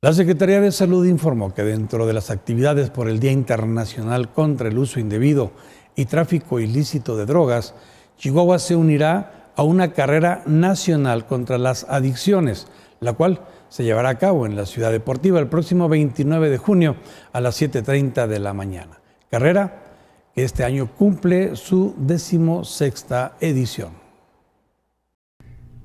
La Secretaría de Salud informó que dentro de las actividades por el Día Internacional contra el Uso Indebido y Tráfico Ilícito de Drogas, Chihuahua se unirá a una carrera nacional contra las adicciones, la cual se llevará a cabo en la Ciudad Deportiva el próximo 29 de junio a las 7.30 de la mañana. Carrera este año cumple su decimosexta edición.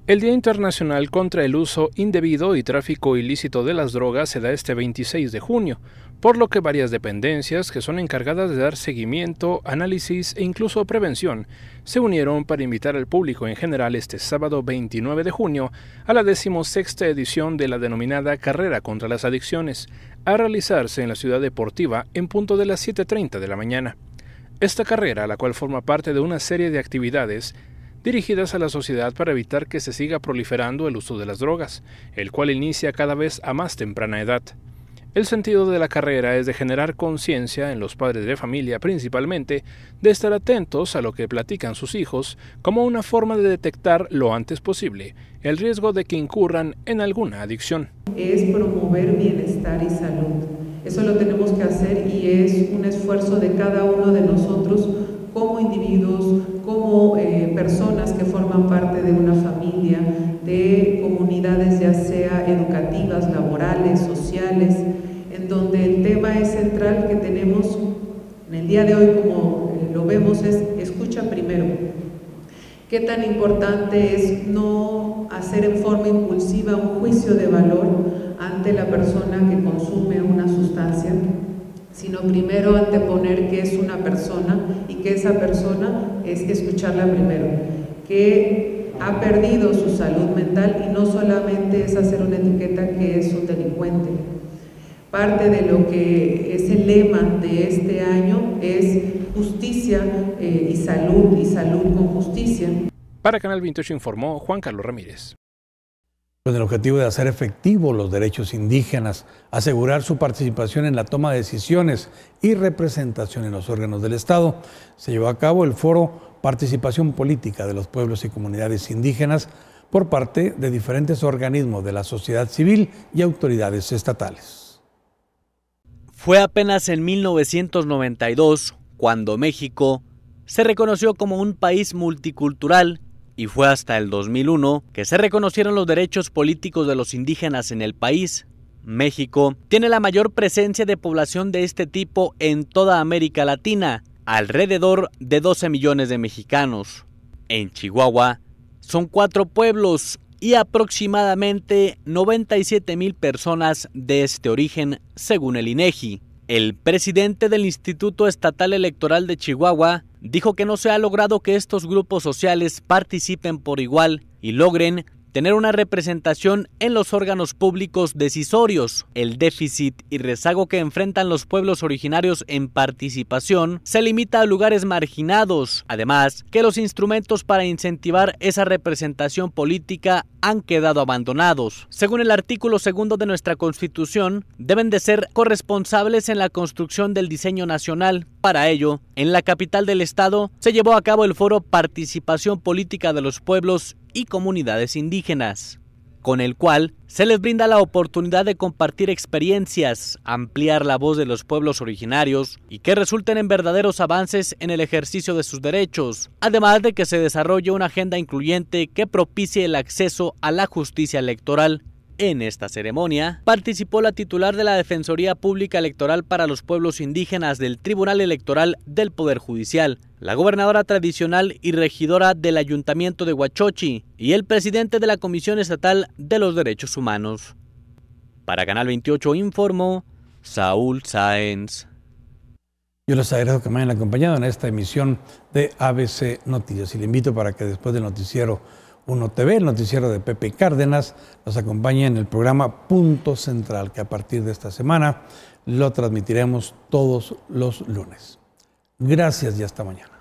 El Día Internacional contra el Uso Indebido y Tráfico Ilícito de las Drogas se da este 26 de junio, por lo que varias dependencias que son encargadas de dar seguimiento, análisis e incluso prevención se unieron para invitar al público en general este sábado 29 de junio a la decimosexta edición de la denominada Carrera contra las Adicciones, a realizarse en la ciudad deportiva en punto de las 7.30 de la mañana. Esta carrera, la cual forma parte de una serie de actividades dirigidas a la sociedad para evitar que se siga proliferando el uso de las drogas, el cual inicia cada vez a más temprana edad. El sentido de la carrera es de generar conciencia en los padres de familia principalmente, de estar atentos a lo que platican sus hijos como una forma de detectar lo antes posible el riesgo de que incurran en alguna adicción. Es promover bienestar y salud eso lo tenemos que hacer y es un esfuerzo de cada uno de nosotros como individuos, como eh, personas que forman parte de una familia, de comunidades ya sea educativas, laborales, sociales, en donde el tema es central que tenemos en el día de hoy, como eh, lo vemos, es escucha primero. Qué tan importante es no hacer en forma impulsiva un juicio de valor ante la persona que consume una sino primero anteponer que es una persona y que esa persona es escucharla primero, que ha perdido su salud mental y no solamente es hacer una etiqueta que es un delincuente. Parte de lo que es el lema de este año es justicia eh, y salud y salud con justicia. Para Canal 28 informó Juan Carlos Ramírez con el objetivo de hacer efectivos los derechos indígenas, asegurar su participación en la toma de decisiones y representación en los órganos del Estado, se llevó a cabo el foro Participación Política de los Pueblos y Comunidades Indígenas por parte de diferentes organismos de la sociedad civil y autoridades estatales. Fue apenas en 1992 cuando México se reconoció como un país multicultural y fue hasta el 2001 que se reconocieron los derechos políticos de los indígenas en el país. México tiene la mayor presencia de población de este tipo en toda América Latina, alrededor de 12 millones de mexicanos. En Chihuahua son cuatro pueblos y aproximadamente 97 mil personas de este origen, según el INEGI. E el presidente del Instituto Estatal Electoral de Chihuahua, dijo que no se ha logrado que estos grupos sociales participen por igual y logren tener una representación en los órganos públicos decisorios. El déficit y rezago que enfrentan los pueblos originarios en participación se limita a lugares marginados. Además, que los instrumentos para incentivar esa representación política han quedado abandonados. Según el artículo segundo de nuestra Constitución, deben de ser corresponsables en la construcción del diseño nacional. Para ello, en la capital del Estado se llevó a cabo el foro Participación Política de los Pueblos y comunidades indígenas, con el cual se les brinda la oportunidad de compartir experiencias, ampliar la voz de los pueblos originarios y que resulten en verdaderos avances en el ejercicio de sus derechos, además de que se desarrolle una agenda incluyente que propicie el acceso a la justicia electoral en esta ceremonia participó la titular de la Defensoría Pública Electoral para los Pueblos Indígenas del Tribunal Electoral del Poder Judicial, la gobernadora tradicional y regidora del Ayuntamiento de Huachochi y el presidente de la Comisión Estatal de los Derechos Humanos. Para Canal 28 informó Saúl Sáenz. Yo les agradezco que me hayan acompañado en esta emisión de ABC Noticias y le invito para que después del noticiero uno TV, el noticiero de Pepe Cárdenas, nos acompaña en el programa Punto Central, que a partir de esta semana lo transmitiremos todos los lunes. Gracias y hasta mañana.